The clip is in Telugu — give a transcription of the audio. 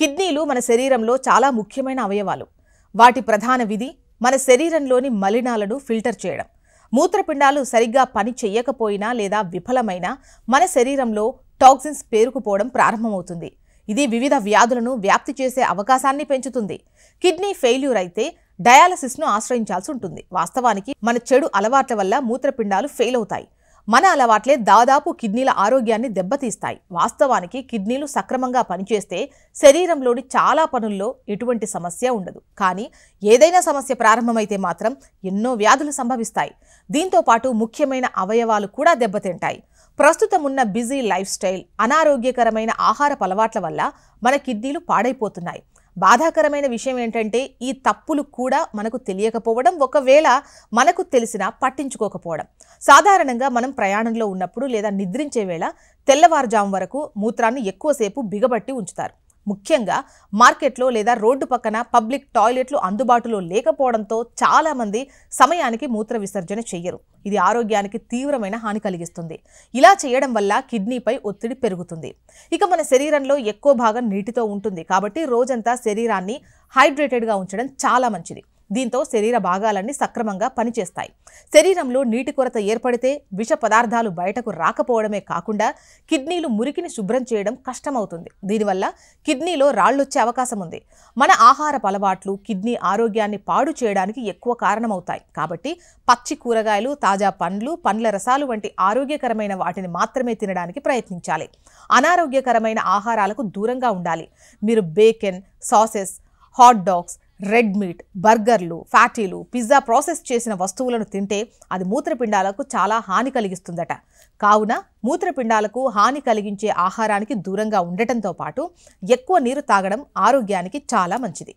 కిడ్నీలు మన శరీరంలో చాలా ముఖ్యమైన అవయవాలు వాటి ప్రధాన విధి మన శరీరంలోని మలినాలను ఫిల్టర్ చేయడం మూత్రపిండాలు సరిగ్గా పని చెయ్యకపోయినా లేదా విఫలమైన మన శరీరంలో టాక్సిన్స్ పేరుకుపోవడం ప్రారంభమవుతుంది ఇది వివిధ వ్యాధులను వ్యాప్తి చేసే అవకాశాన్ని పెంచుతుంది కిడ్నీ ఫెయిల్యూర్ అయితే డయాలసిస్ను ఆశ్రయించాల్సి ఉంటుంది వాస్తవానికి మన చెడు అలవాట్ల వల్ల మూత్రపిండాలు ఫెయిల్ అవుతాయి మన అలవాట్లే దాదాపు కిడ్నీల ఆరోగ్యాన్ని దెబ్బతీస్తాయి వాస్తవానికి కిడ్నీలు సక్రమంగా పనిచేస్తే శరీరంలోని చాలా పనుల్లో ఎటువంటి సమస్య ఉండదు కానీ ఏదైనా సమస్య ప్రారంభమైతే మాత్రం ఎన్నో వ్యాధులు సంభవిస్తాయి దీంతో పాటు ముఖ్యమైన అవయవాలు కూడా దెబ్బతింటాయి ప్రస్తుతం ఉన్న బిజీ లైఫ్ స్టైల్ అనారోగ్యకరమైన ఆహార అలవాట్ల వల్ల మన కిడ్నీలు పాడైపోతున్నాయి బాధాకరమైన విషయం ఏంటంటే ఈ తప్పులు కూడా మనకు తెలియకపోవడం ఒకవేళ మనకు తెలిసినా పట్టించుకోకపోవడం సాధారణంగా మనం ప్రయాణంలో ఉన్నప్పుడు లేదా నిద్రించే వేళ తెల్లవారుజాము వరకు మూత్రాన్ని ఎక్కువసేపు బిగబట్టి ఉంచుతారు ముఖ్యంగా మార్కెట్లో లేదా రోడ్డు పక్కన పబ్లిక్ టాయిలెట్లు అందుబాటులో లేకపోవడంతో చాలామంది సమయానికి మూత్ర విసర్జన చెయ్యరు ఇది ఆరోగ్యానికి తీవ్రమైన హాని కలిగిస్తుంది ఇలా చేయడం వల్ల కిడ్నీపై ఒత్తిడి పెరుగుతుంది ఇక మన శరీరంలో ఎక్కువ భాగం నీటితో ఉంటుంది కాబట్టి రోజంతా శరీరాన్ని హైడ్రేటెడ్గా ఉంచడం చాలా మంచిది దీంతో శరీర భాగాలన్నీ సక్రమంగా పనిచేస్తాయి శరీరంలో నీటి కొరత ఏర్పడితే విష పదార్థాలు బయటకు రాకపోవడమే కాకుండా కిడ్నీలు మురికిని శుభ్రం చేయడం కష్టమవుతుంది దీనివల్ల కిడ్నీలో రాళ్ళొచ్చే అవకాశం ఉంది మన ఆహార పలవాట్లు కిడ్నీ ఆరోగ్యాన్ని పాడు చేయడానికి ఎక్కువ కారణమవుతాయి కాబట్టి పచ్చి కూరగాయలు తాజా పండ్లు పండ్ల రసాలు వంటి ఆరోగ్యకరమైన వాటిని మాత్రమే తినడానికి ప్రయత్నించాలి అనారోగ్యకరమైన ఆహారాలకు దూరంగా ఉండాలి మీరు bacon sausages hot dogs red meat బర్గర్లు ఫ్యాటీలు పిజ్జా ప్రాసెస్ చేసిన వస్తువులను తింటే అది మూత్రపిండాలకు చాలా హాని కలిగిస్తుందట కావున మూత్రపిండాలకు హాని కలిగించే ఆహారానికి దూరంగా ఉండటంతో పాటు ఎక్కువ నీరు తాగడం ఆరోగ్యానికి చాలా మంచిది